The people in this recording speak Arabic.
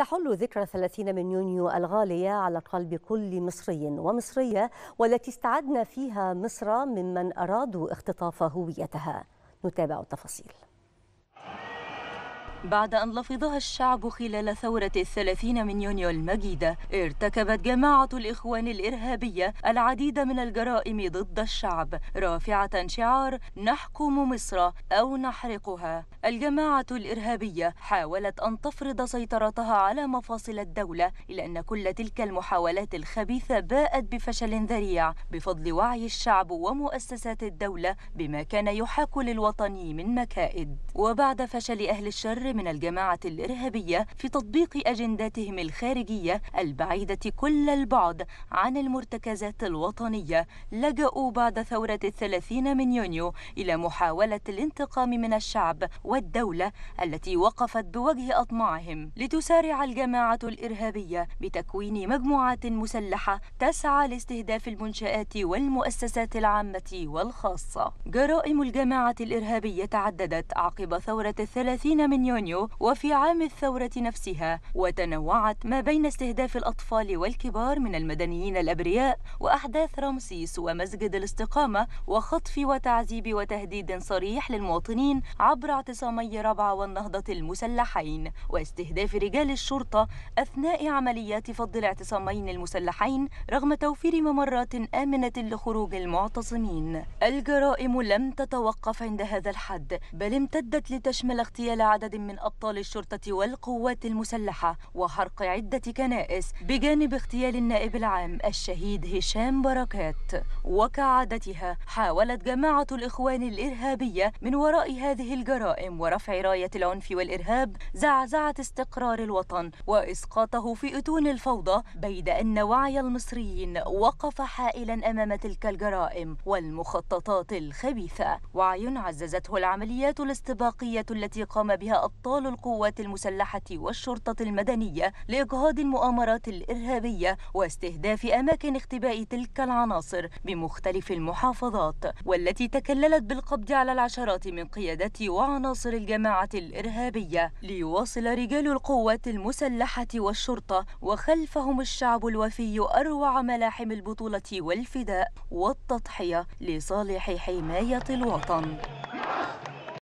تحل ذكرى 30 من يونيو الغالية على قلب كل مصري ومصرية والتي استعدنا فيها مصر ممن أرادوا اختطاف هويتها نتابع التفاصيل بعد أن لفظها الشعب خلال ثورة الثلاثين من يونيو المجيدة ارتكبت جماعة الإخوان الإرهابية العديد من الجرائم ضد الشعب رافعة شعار نحكم مصر أو نحرقها الجماعة الإرهابية حاولت أن تفرض سيطرتها على مفاصل الدولة إلا أن كل تلك المحاولات الخبيثة باءت بفشل ذريع بفضل وعي الشعب ومؤسسات الدولة بما كان يحاك للوطني من مكائد وبعد فشل أهل الشر من الجماعة الإرهابية في تطبيق أجنداتهم الخارجية البعيدة كل البعد عن المرتكزات الوطنية لجأوا بعد ثورة الثلاثين من يونيو إلى محاولة الانتقام من الشعب والدولة التي وقفت بوجه أطماعهم لتسارع الجماعة الإرهابية بتكوين مجموعات مسلحة تسعى لاستهداف المنشآت والمؤسسات العامة والخاصة جرائم الجماعة الإرهابية تعددت عقب ثورة الثلاثين من يونيو يونيو وفي عام الثورة نفسها وتنوعت ما بين استهداف الأطفال والكبار من المدنيين الأبرياء وأحداث رمسيس ومسجد الاستقامة وخطف وتعذيب وتهديد صريح للمواطنين عبر اعتصامي ربع والنهضة المسلحين واستهداف رجال الشرطة أثناء عمليات فض الاعتصامين المسلحين رغم توفير ممرات آمنة لخروج المعتصمين الجرائم لم تتوقف عند هذا الحد بل امتدت لتشمل اغتيال عدد من من أبطال الشرطة والقوات المسلحة وحرق عدة كنائس بجانب اغتيال النائب العام الشهيد هشام بركات وكعادتها حاولت جماعة الإخوان الإرهابية من وراء هذه الجرائم ورفع راية العنف والإرهاب زعزعة استقرار الوطن وإسقاطه في أتون الفوضى بيد أن وعي المصريين وقف حائلا أمام تلك الجرائم والمخططات الخبيثة وعي عززته العمليات الاستباقية التي قام بها أبطال أبطال القوات المسلحة والشرطة المدنية لإجهاض المؤامرات الإرهابية واستهداف أماكن اختباء تلك العناصر بمختلف المحافظات والتي تكللت بالقبض على العشرات من قيادة وعناصر الجماعة الإرهابية ليواصل رجال القوات المسلحة والشرطة وخلفهم الشعب الوفي أروع ملاحم البطولة والفداء والتضحية لصالح حماية الوطن